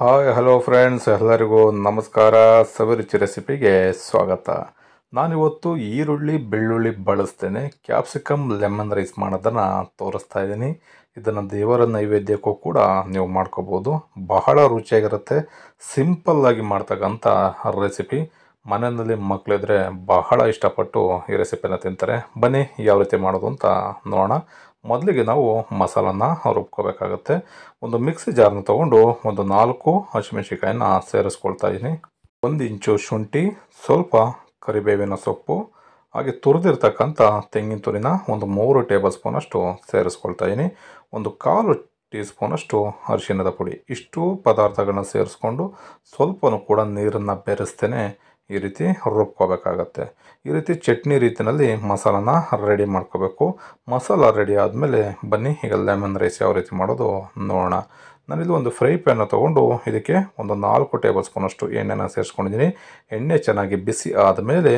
hi hello friends ಎಲ್ಲರಿಗೂ ನಮಸ್ಕಾರ ಸವಿರುಚಿ ರೆಸಿಪಿಗೆ ಸ್ವಾಗತ ನಾನಿವತ್ತು ಈರುಳ್ಳಿ ಬೆಳ್ಳುಳ್ಳಿ ಬಳಸ್ತೇನೆ ಕ್ಯಾಪ್ಸಿಕಮ್ ಲೆಮನ್ ರೈಸ್ ಮಾಡೋದನ್ನು ತೋರಿಸ್ತಾ ಇದ್ದೀನಿ ಇದನ್ನು ದೇವರ ನೈವೇದ್ಯಕ್ಕೂ ಕೂಡ ನೀವು ಮಾಡ್ಕೋಬೋದು ಬಹಳ ರುಚಿಯಾಗಿರುತ್ತೆ ಸಿಂಪಲ್ಲಾಗಿ ಮಾಡ್ತಕ್ಕಂಥ ರೆಸಿಪಿ ಮನೆಯಲ್ಲಿ ಮಕ್ಕಳಿದ್ರೆ ಬಹಳ ಇಷ್ಟಪಟ್ಟು ಈ ರೆಸಿಪಿನ ತಿಂತಾರೆ ಬನ್ನಿ ಯಾವ ರೀತಿ ಮಾಡೋದು ಅಂತ ನೋಡೋಣ ಮೊದಲಿಗೆ ನಾವು ಮಸಾಲನ್ನು ರುಬ್ಕೋಬೇಕಾಗತ್ತೆ ಒಂದು ಮಿಕ್ಸಿ ಜಾರ್ನ ತಗೊಂಡು ಒಂದು ನಾಲ್ಕು ಹಸಿಮೆಣ್ಸಿಕಾಯನ್ನು ಸೇರಿಸ್ಕೊಳ್ತಾ ಇದ್ದೀನಿ ಒಂದು ಇಂಚು ಶುಂಠಿ ಸ್ವಲ್ಪ ಕರಿಬೇವಿನ ಸೊಪ್ಪು ಹಾಗೆ ತುರಿದಿರ್ತಕ್ಕಂಥ ತೆಂಗಿನ ತುರಿನ ಒಂದು ಮೂರು ಟೇಬಲ್ ಸ್ಪೂನಷ್ಟು ಸೇರಿಸ್ಕೊಳ್ತಾ ಇದ್ದೀನಿ ಒಂದು ಕಾಲು ಟೀ ಸ್ಪೂನಷ್ಟು ಅರಿಶಿಣದ ಪುಡಿ ಇಷ್ಟು ಪದಾರ್ಥಗಳನ್ನ ಸೇರಿಸ್ಕೊಂಡು ಸ್ವಲ್ಪನೂ ಕೂಡ ನೀರನ್ನು ಬೆರೆಸ್ತೇನೆ ಈ ರೀತಿ ರುಬ್ಕೋಬೇಕಾಗತ್ತೆ ಈ ರೀತಿ ಚಟ್ನಿ ರೀತಿಯಲ್ಲಿ ಮಸಾಲಾನ ರೆಡಿ ಮಾಡ್ಕೋಬೇಕು ಮಸಾಲ ರೆಡಿ ಆದಮೇಲೆ ಬನ್ನಿ ಈಗ ಲೆಮನ್ ರೈಸ್ ಯಾವ ರೀತಿ ಮಾಡೋದು ನೋಡೋಣ ನಾನಿಲ್ಲಿ ಒಂದು ಫ್ರೈ ಪ್ಯಾನ್ನ ತೊಗೊಂಡು ಇದಕ್ಕೆ ಒಂದು ನಾಲ್ಕು ಟೇಬಲ್ ಸ್ಪೂನಷ್ಟು ಎಣ್ಣೆನ ಸೇರಿಸ್ಕೊಂಡಿದ್ದೀನಿ ಎಣ್ಣೆ ಚೆನ್ನಾಗಿ ಬಿಸಿ ಆದಮೇಲೆ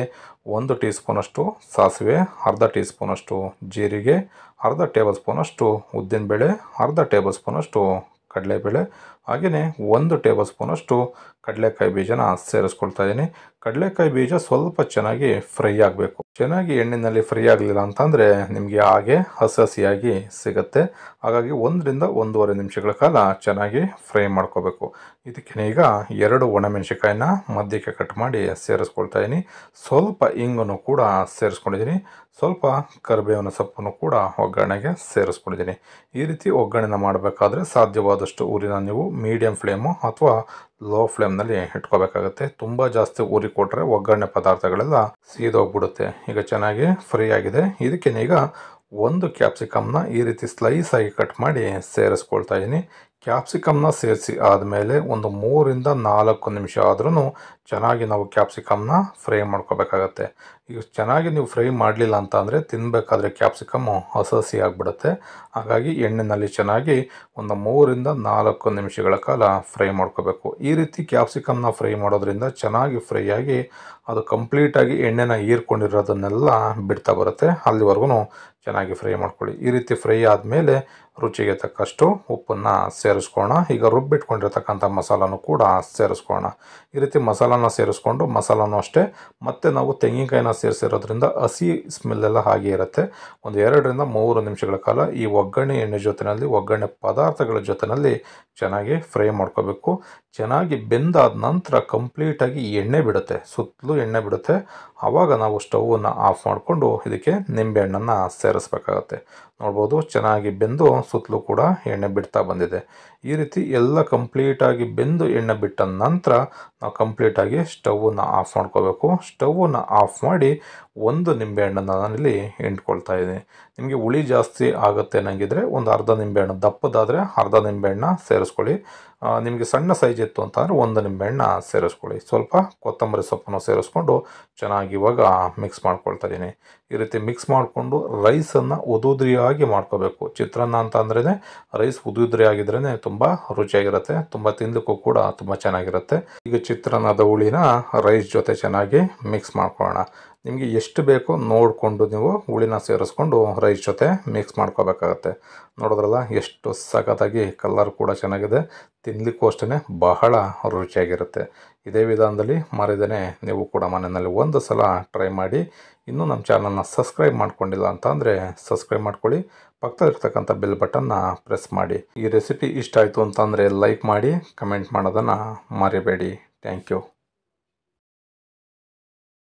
ಒಂದು ಟೀ ಸ್ಪೂನಷ್ಟು ಸಾಸಿವೆ ಅರ್ಧ ಟೀ ಸ್ಪೂನಷ್ಟು ಜೀರಿಗೆ ಅರ್ಧ ಟೇಬಲ್ ಸ್ಪೂನಷ್ಟು ಉದ್ದಿನಬೇಳೆ ಅರ್ಧ ಟೇಬಲ್ ಸ್ಪೂನಷ್ಟು ಕಡಲೆಬೇಳೆ ಹಾಗೆಯೇ ಒಂದು ಟೇಬಲ್ ಸ್ಪೂನಷ್ಟು ಕಡಲೆಕಾಯಿ ಬೀಜನ ಸೇರಿಸ್ಕೊಳ್ತಾ ಇದ್ದೀನಿ ಕಡಲೆಕಾಯಿ ಬೀಜ ಸ್ವಲ್ಪ ಚೆನ್ನಾಗಿ ಫ್ರೈ ಆಗಬೇಕು ಚೆನ್ನಾಗಿ ಎಣ್ಣಿನಲ್ಲಿ ಫ್ರೈ ಆಗಲಿಲ್ಲ ಅಂತಂದರೆ ನಿಮಗೆ ಹಾಗೆ ಹಸಿ ಹಸಿಯಾಗಿ ಸಿಗುತ್ತೆ ಹಾಗಾಗಿ ಒಂದರಿಂದ ಒಂದೂವರೆ ನಿಮಿಷಗಳ ಕಾಲ ಚೆನ್ನಾಗಿ ಫ್ರೈ ಮಾಡ್ಕೋಬೇಕು ಇದಕ್ಕೆ ಈಗ ಎರಡು ಒಣಮೆಣಸಿಕಾಯಿನ ಮಧ್ಯಕ್ಕೆ ಕಟ್ ಮಾಡಿ ಸೇರಿಸ್ಕೊಳ್ತಾ ಇದ್ದೀನಿ ಸ್ವಲ್ಪ ಇಂಗನ್ನು ಕೂಡ ಸೇರಿಸ್ಕೊಂಡಿದ್ದೀನಿ ಸ್ವಲ್ಪ ಕರಿಬೇವಿನ ಸೊಪ್ಪನ್ನು ಕೂಡ ಒಗ್ಗರಣೆಗೆ ಸೇರಿಸ್ಕೊಂಡಿದ್ದೀನಿ ಈ ರೀತಿ ಒಗ್ಗರಣೆನ ಮಾಡಬೇಕಾದ್ರೆ ಸಾಧ್ಯವಾದಷ್ಟು ಊರಿನ ನೀವು ಮೀಡಿಯಮ್ ಫ್ಲೇಮು ಅಥವಾ ಲೋ ಫ್ಲೇಮ್ನಲ್ಲಿ ಇಟ್ಕೋಬೇಕಾಗುತ್ತೆ ತುಂಬ ಜಾಸ್ತಿ ಉರಿ ಕೊಟ್ಟರೆ ಒಗ್ಗರಣೆ ಪದಾರ್ಥಗಳೆಲ್ಲ ಸೀದೋಗ್ಬಿಡುತ್ತೆ ಈಗ ಚೆನ್ನಾಗಿ ಫ್ರೈ ಆಗಿದೆ ಈಗ ಒಂದು ಕ್ಯಾಪ್ಸಿಕಮ್ನ ಈ ರೀತಿ ಸ್ಲೈಸ್ ಆಗಿ ಕಟ್ ಮಾಡಿ ಸೇರಿಸ್ಕೊಳ್ತಾ ಇದ್ದೀನಿ ಕ್ಯಾಪ್ಸಿಕಮ್ನ ಸೇರಿಸಿ ಆದಮೇಲೆ ಒಂದು ಮೂರಿಂದ ನಾಲ್ಕು ನಿಮಿಷ ಆದ್ರೂ ಚೆನ್ನಾಗಿ ನಾವು ಕ್ಯಾಪ್ಸಿಕಮ್ನ ಫ್ರೈ ಮಾಡ್ಕೋಬೇಕಾಗತ್ತೆ ಈಗ ಚೆನ್ನಾಗಿ ನೀವು ಫ್ರೈ ಮಾಡಲಿಲ್ಲ ಅಂತ ಅಂದರೆ ತಿನ್ನಬೇಕಾದ್ರೆ ಕ್ಯಾಪ್ಸಿಕಮ್ಮು ಹಸಿ ಆಗಿಬಿಡುತ್ತೆ ಹಾಗಾಗಿ ಎಣ್ಣೆಯಲ್ಲಿ ಚೆನ್ನಾಗಿ ಒಂದು ಮೂರಿಂದ ನಾಲ್ಕು ನಿಮಿಷಗಳ ಕಾಲ ಫ್ರೈ ಮಾಡ್ಕೋಬೇಕು ಈ ರೀತಿ ಕ್ಯಾಪ್ಸಿಕಮ್ನ ಫ್ರೈ ಮಾಡೋದ್ರಿಂದ ಚೆನ್ನಾಗಿ ಫ್ರೈ ಆಗಿ ಅದು ಕಂಪ್ಲೀಟಾಗಿ ಎಣ್ಣೆನ ಹೀರ್ಕೊಂಡಿರೋದನ್ನೆಲ್ಲ ಬಿಡ್ತಾ ಬರುತ್ತೆ ಅಲ್ಲಿವರೆಗೂ ಚೆನ್ನಾಗಿ ಫ್ರೈ ಮಾಡ್ಕೊಳ್ಳಿ ಈ ರೀತಿ ಫ್ರೈ ಆದಮೇಲೆ ರುಚಿಗೆ ತಕ್ಕಷ್ಟು ಉಪ್ಪನ್ನು ಸೇರಿಸ್ಕೋಣ ಈಗ ರುಬ್ಬಿಟ್ಕೊಂಡಿರ್ತಕ್ಕಂಥ ಮಸಾಲನೂ ಕೂಡ ಸೇರಿಸ್ಕೋಣ ಈ ರೀತಿ ಮಸಾಲಾನ ಸೇರಿಸ್ಕೊಂಡು ಮಸಾಲನೂ ಅಷ್ಟೇ ಮತ್ತು ನಾವು ತೆಂಗಿನಕಾಯಿನ ಸೇರಿಸಿರೋದ್ರಿಂದ ಹಸಿ ಸ್ಮೆಲ್ಲೆಲ್ಲ ಹಾಗೆ ಇರುತ್ತೆ ಒಂದು ಎರಡರಿಂದ ಮೂರು ನಿಮಿಷಗಳ ಕಾಲ ಈ ಒಗ್ಗರಣೆ ಎಣ್ಣೆ ಜೊತೆಯಲ್ಲಿ ಒಗ್ಗರಣೆ ಪದಾರ್ಥಗಳ ಜೊತೆಯಲ್ಲಿ ಚೆನ್ನಾಗಿ ಫ್ರೈ ಮಾಡ್ಕೋಬೇಕು ಚೆನ್ನಾಗಿ ಬೆಂದಾದ ನಂತರ ಕಂಪ್ಲೀಟಾಗಿ ಎಣ್ಣೆ ಬಿಡುತ್ತೆ ಸುತ್ತಲೂ ಎಣ್ಣೆ ಬಿಡುತ್ತೆ ಆವಾಗ ನಾವು ಸ್ಟವನ್ನು ಆಫ್ ಮಾಡಿಕೊಂಡು ಇದಕ್ಕೆ ನಿಂಬೆಹಣ್ಣನ್ನು ಸೇರಿಸ್ತೀವಿ ಸೇರಿಸ್ಬೇಕಾಗತ್ತೆ ನೋಡ್ಬೋದು ಚೆನ್ನಾಗಿ ಬೆಂದು ಸುತ್ತಲೂ ಕೂಡ ಎಣ್ಣೆ ಬಿಡ್ತಾ ಬಂದಿದೆ ಈ ರೀತಿ ಎಲ್ಲ ಕಂಪ್ಲೀಟಾಗಿ ಬೆಂದು ಎಣ್ಣೆ ಬಿಟ್ಟ ನಂತರ ನಾವು ಕಂಪ್ಲೀಟಾಗಿ ಸ್ಟವನ್ನು ಆಫ್ ಮಾಡ್ಕೋಬೇಕು ಸ್ಟವನ್ನು ಆಫ್ ಮಾಡಿ ಒಂದು ನಿಂಬೆಹಣ್ಣನ್ನು ನಾನಿಲ್ಲಿ ಇಂಟ್ಕೊಳ್ತಾ ಇದ್ದೀನಿ ನಿಮಗೆ ಹುಳಿ ಜಾಸ್ತಿ ಆಗುತ್ತೆ ಅನ್ನಂಗಿದ್ರೆ ಒಂದು ಅರ್ಧ ನಿಂಬೆಹಣ್ಣು ದಪ್ಪದಾದರೆ ಅರ್ಧ ನಿಂಬೆಹಣ್ಣ ಸೇರಿಸ್ಕೊಳ್ಳಿ ನಿಮಗೆ ಸಣ್ಣ ಸೈಜ್ ಇತ್ತು ಅಂತಂದರೆ ಒಂದು ನಿಂಬೆಹಣ್ಣ ಸೇರಿಸ್ಕೊಳ್ಳಿ ಸ್ವಲ್ಪ ಕೊತ್ತಂಬರಿ ಸೊಪ್ಪನ್ನು ಸೇರಿಸ್ಕೊಂಡು ಚೆನ್ನಾಗಿ ಇವಾಗ ಮಿಕ್ಸ್ ಮಾಡ್ಕೊಳ್ತಾ ಇದ್ದೀನಿ ಈ ರೀತಿ ಮಿಕ್ಸ್ ಮಾಡಿಕೊಂಡು ರೈಸನ್ನು ಉದುದ್ರಿಯಾಗಿ ಮಾಡ್ಕೋಬೇಕು ಚಿತ್ರಾನ್ನ ಅಂತ ರೈಸ್ ಉದುದ್ರಿ ಆಗಿದ್ರೇ ತುಂಬ ರುಚಿಯಾಗಿರುತ್ತೆ ತುಂಬ ತಿನ್ನಲಿಕ್ಕೂ ಕೂಡ ತುಂಬ ಚೆನ್ನಾಗಿರುತ್ತೆ ಈಗ ಚಿತ್ರಾನ್ನದ ಹುಳಿನ ರೈಸ್ ಜೊತೆ ಚೆನ್ನಾಗಿ ಮಿಕ್ಸ್ ಮಾಡ್ಕೊಳ್ಳೋಣ ನಿಮಗೆ ಎಷ್ಟು ಬೇಕೋ ನೋಡಿಕೊಂಡು ನೀವು ಹುಳಿನ ಸೇರಿಸ್ಕೊಂಡು ರೈಸ್ ಜೊತೆ ಮಿಕ್ಸ್ ಮಾಡ್ಕೋಬೇಕಾಗತ್ತೆ ನೋಡಿದ್ರಲ್ಲ ಎಷ್ಟು ಸಖತ್ತಾಗಿ ಕಲರ್ ಕೂಡ ಚೆನ್ನಾಗಿದೆ ತಿನ್ನಲಿಕ್ಕೂ ಅಷ್ಟೇ ಬಹಳ ರುಚಿಯಾಗಿರುತ್ತೆ ಇದೇ ವಿಧಾನದಲ್ಲಿ ಮಾರಿದ್ದೇನೆ ನೀವು ಕೂಡ ಮನೆಯಲ್ಲಿ ಒಂದು ಸಲ ಟ್ರೈ ಮಾಡಿ ಇನ್ನೂ ನಮ್ಮ ಚಾನಲ್ನ ಸಬ್ಸ್ಕ್ರೈಬ್ ಮಾಡ್ಕೊಂಡಿಲ್ಲ ಅಂತ ಅಂದರೆ ಸಬ್ಸ್ಕ್ರೈಬ್ ಮಾಡ್ಕೊಳ್ಳಿ ಪಕ್ಕದಲ್ಲಿರ್ತಕ್ಕಂಥ ಬೆಲ್ ಬಟನ್ನ ಪ್ರೆಸ್ ಮಾಡಿ ಈ ರೆಸಿಪಿ ಇಷ್ಟ ಆಯಿತು ಅಂತಂದರೆ ಲೈಕ್ ಮಾಡಿ ಕಮೆಂಟ್ ಮಾಡೋದನ್ನು ಮರಿಬೇಡಿ ಥ್ಯಾಂಕ್ ಯು